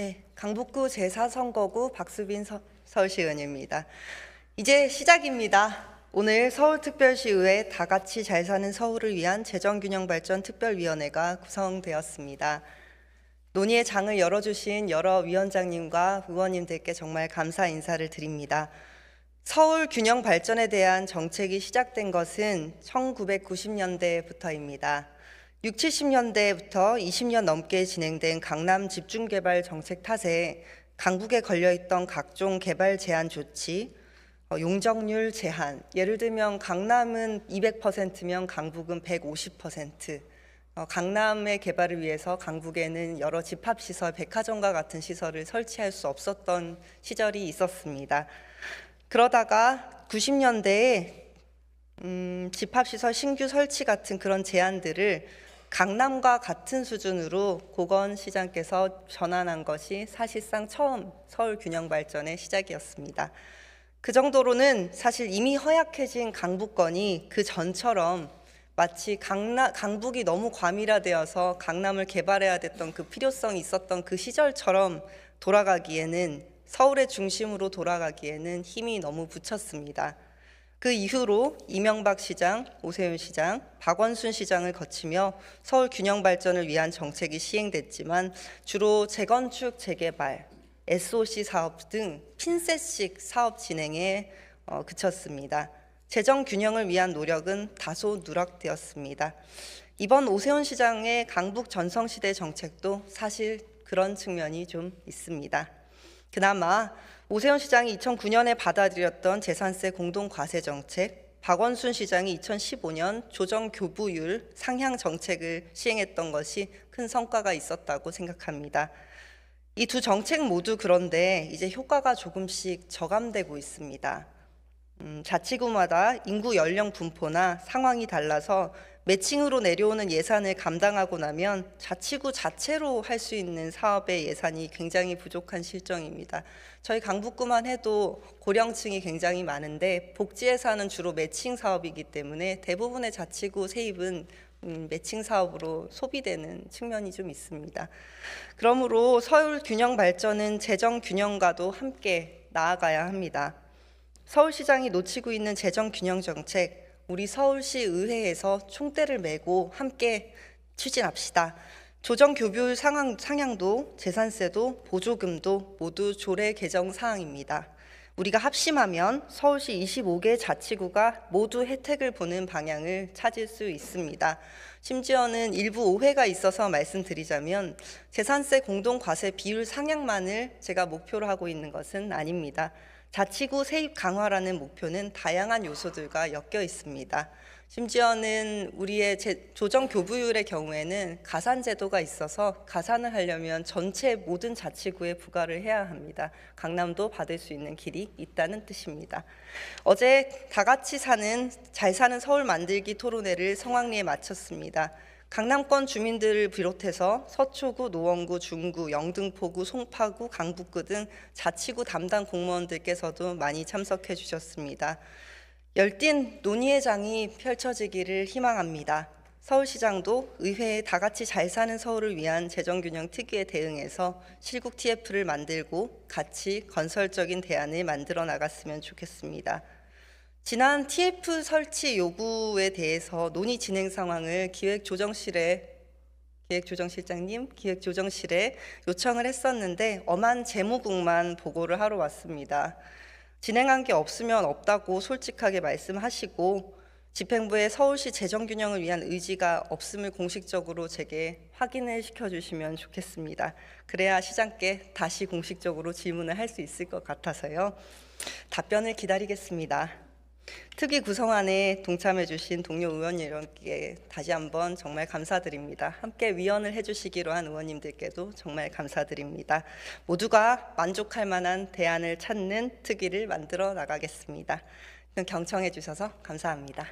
네, 강북구 제4선거구 박수빈 서, 서울시 의원입니다. 이제 시작입니다. 오늘 서울특별시의회 다 같이 잘 사는 서울을 위한 재정균형발전 특별위원회가 구성되었습니다. 논의의 장을 열어주신 여러 위원장님과 의원님들께 정말 감사 인사를 드립니다. 서울 균형 발전에 대한 정책이 시작된 것은 1990년대부터입니다. 6, 70년대부터 20년 넘게 진행된 강남 집중개발 정책 탓에 강북에 걸려있던 각종 개발 제한 조치, 어, 용적률 제한, 예를 들면 강남은 200%면 강북은 150%, 어, 강남의 개발을 위해서 강북에는 여러 집합시설, 백화점과 같은 시설을 설치할 수 없었던 시절이 있었습니다. 그러다가 90년대에 음, 집합시설 신규 설치 같은 그런 제안들을 강남과 같은 수준으로 고건 시장께서 전환한 것이 사실상 처음 서울 균형 발전의 시작이었습니다. 그 정도로는 사실 이미 허약해진 강북권이 그 전처럼 마치 강나, 강북이 너무 과밀화되어서 강남을 개발해야 됐던 그 필요성이 있었던 그 시절처럼 돌아가기에는 서울의 중심으로 돌아가기에는 힘이 너무 붙였습니다. 그 이후로 이명박 시장, 오세훈 시장, 박원순 시장을 거치며 서울 균형 발전을 위한 정책이 시행됐지만 주로 재건축, 재개발, SOC 사업 등 핀셋식 사업 진행에 어, 그쳤습니다. 재정 균형을 위한 노력은 다소 누락되었습니다. 이번 오세훈 시장의 강북 전성시대 정책도 사실 그런 측면이 좀 있습니다. 그나마 오세훈 시장이 2009년에 받아들였던 재산세 공동과세 정책, 박원순 시장이 2015년 조정교부율 상향 정책을 시행했던 것이 큰 성과가 있었다고 생각합니다. 이 두 정책 모두 그런데 이제 효과가 조금씩 저감되고 있습니다. 음, 자치구마다 인구 연령 분포나 상황이 달라서 매칭으로 내려오는 예산을 감당하고 나면 자치구 자체로 할 수 있는 사업의 예산이 굉장히 부족한 실정입니다. 저희 강북구만 해도 고령층이 굉장히 많은데 복지 예산은 주로 매칭 사업이기 때문에 대부분의 자치구 세입은 음, 매칭 사업으로 소비되는 측면이 좀 있습니다. 그러므로 서울 균형 발전은 재정 균형과도 함께 나아가야 합니다. 서울시장이 놓치고 있는 재정 균형 정책, 우리 서울시 의회에서 총대를 메고 함께 추진합시다. 조정 교부 상향, 상향도 재산세도 보조금도 모두 조례 개정 사항입니다. 우리가 합심하면 서울시 25개 자치구가 모두 혜택을 보는 방향을 찾을 수 있습니다. 심지어는 일부 오해가 있어서 말씀드리자면 재산세 공동과세 비율 상향만을 제가 목표로 하고 있는 것은 아닙니다. 자치구 세입 강화라는 목표는 다양한 요소들과 엮여 있습니다. 심지어는 우리의 조정 교부율의 경우에는 가산 제도가 있어서 가산을 하려면 전체 모든 자치구에 부과를 해야 합니다. 강남도 받을 수 있는 길이 있다는 뜻입니다. 어제 다 같이 사는 잘 사는 서울 만들기 토론회를 성황리에 마쳤습니다. 강남권 주민들을 비롯해서 서초구, 노원구, 중구, 영등포구, 송파구, 강북구 등 자치구 담당 공무원들께서도 많이 참석해 주셨습니다. 열띤 논의회 장이 펼쳐지기를 희망합니다. 서울시장도 의회에 다 같이 잘 사는 서울을 위한 재정균형 특위에 대응해서 실국 TF를 만들고 같이 건설적인 대안을 만들어 나갔으면 좋겠습니다. 지난 TF 설치 요구에 대해서 논의 진행 상황을 기획조정실에 기획조정실장님, 기획조정실에 요청을 했었는데 엄한 재무국만 보고를 하러 왔습니다. 진행한 게 없으면 없다고 솔직하게 말씀하시고 집행부의 서울시 재정 균형을 위한 의지가 없음을 공식적으로 제게 확인을 시켜 주시면 좋겠습니다. 그래야 시장께 다시 공식적으로 질문을 할 수 있을 것 같아서요. 답변을 기다리겠습니다. 특위 구성안에 동참해 주신 동료 의원 여러분께 다시 한번 정말 감사드립니다. 함께 위원을 해주시기로 한 의원님들께도 정말 감사드립니다. 모두가 만족할 만한 대안을 찾는 특위를 만들어 나가겠습니다. 경청해 주셔서 감사합니다.